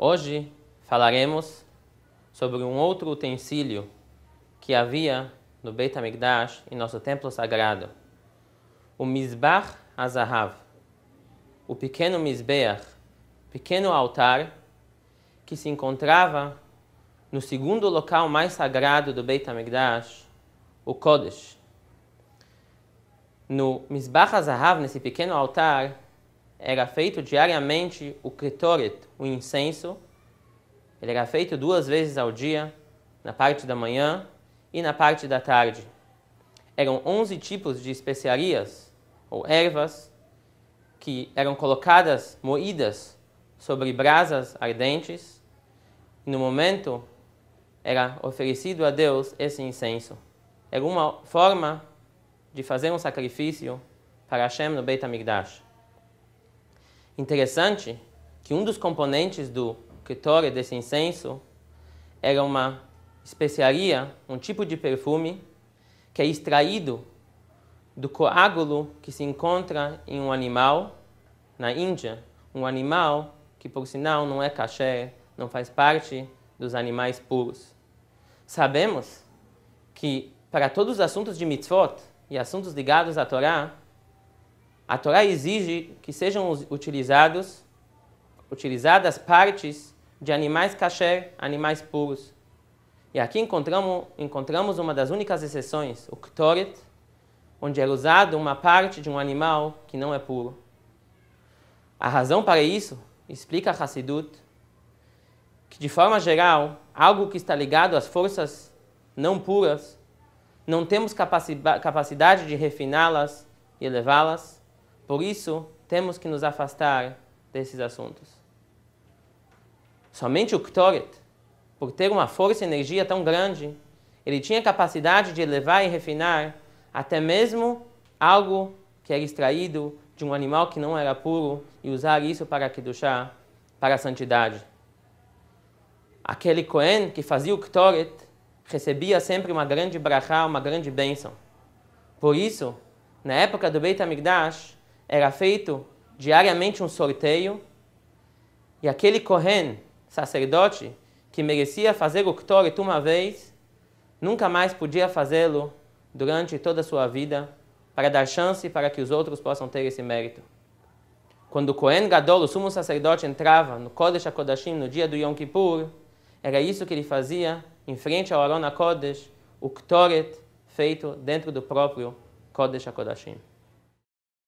Hoje falaremos sobre um outro utensílio que havia no Beit HaMikdash, em nosso templo sagrado, o Mizbah Azahav, o pequeno Mizbeach, pequeno altar que se encontrava no segundo local mais sagrado do Beit HaMikdash, o Kodesh. No Mizbah HaZahav, nesse pequeno altar, era feito diariamente o ketoret, o incenso. Ele era feito duas vezes ao dia, na parte da manhã e na parte da tarde. Eram 11 tipos de especiarias ou ervas que eram colocadas, moídas sobre brasas ardentes. E no momento era oferecido a Deus esse incenso. Era uma forma de fazer um sacrifício para Hashem no Beit HaMikdash. Interessante que um dos componentes do Ketore desse incenso era uma especiaria, um tipo de perfume que é extraído do coágulo que se encontra em um animal na Índia, um animal que por sinal não é caché, não faz parte dos animais puros. Sabemos que para todos os assuntos de mitzvot e assuntos ligados à Torá, a Torá exige que sejam utilizados, utilizadas partes de animais kasher, animais puros. E aqui encontramos, encontramos uma das únicas exceções, o ktoret, onde é usado uma parte de um animal que não é puro. A razão para isso, explica Hassidut, que de forma geral, algo que está ligado às forças não puras, não temos capacidade de refiná-las e elevá-las, por isso, temos que nos afastar desses assuntos. Somente o Ktoret, por ter uma força e energia tão grande, ele tinha capacidade de elevar e refinar até mesmo algo que era extraído de um animal que não era puro e usar isso para Kedushá, para a santidade. Aquele Cohen que fazia o Ktoret recebia sempre uma grande brachá, uma grande bênção. Por isso, na época do Beit HaMikdash, era feito diariamente um sorteio e aquele Kohen, sacerdote, que merecia fazer o Ktoret uma vez, nunca mais podia fazê-lo durante toda a sua vida para dar chance para que os outros possam ter esse mérito. Quando Kohen Gadol, o sumo sacerdote, entrava no Kodesh HaKodashim no dia do Yom Kippur, era isso que ele fazia em frente ao Aron Kodesh o Ktoret feito dentro do próprio Kodesh HaKodashim.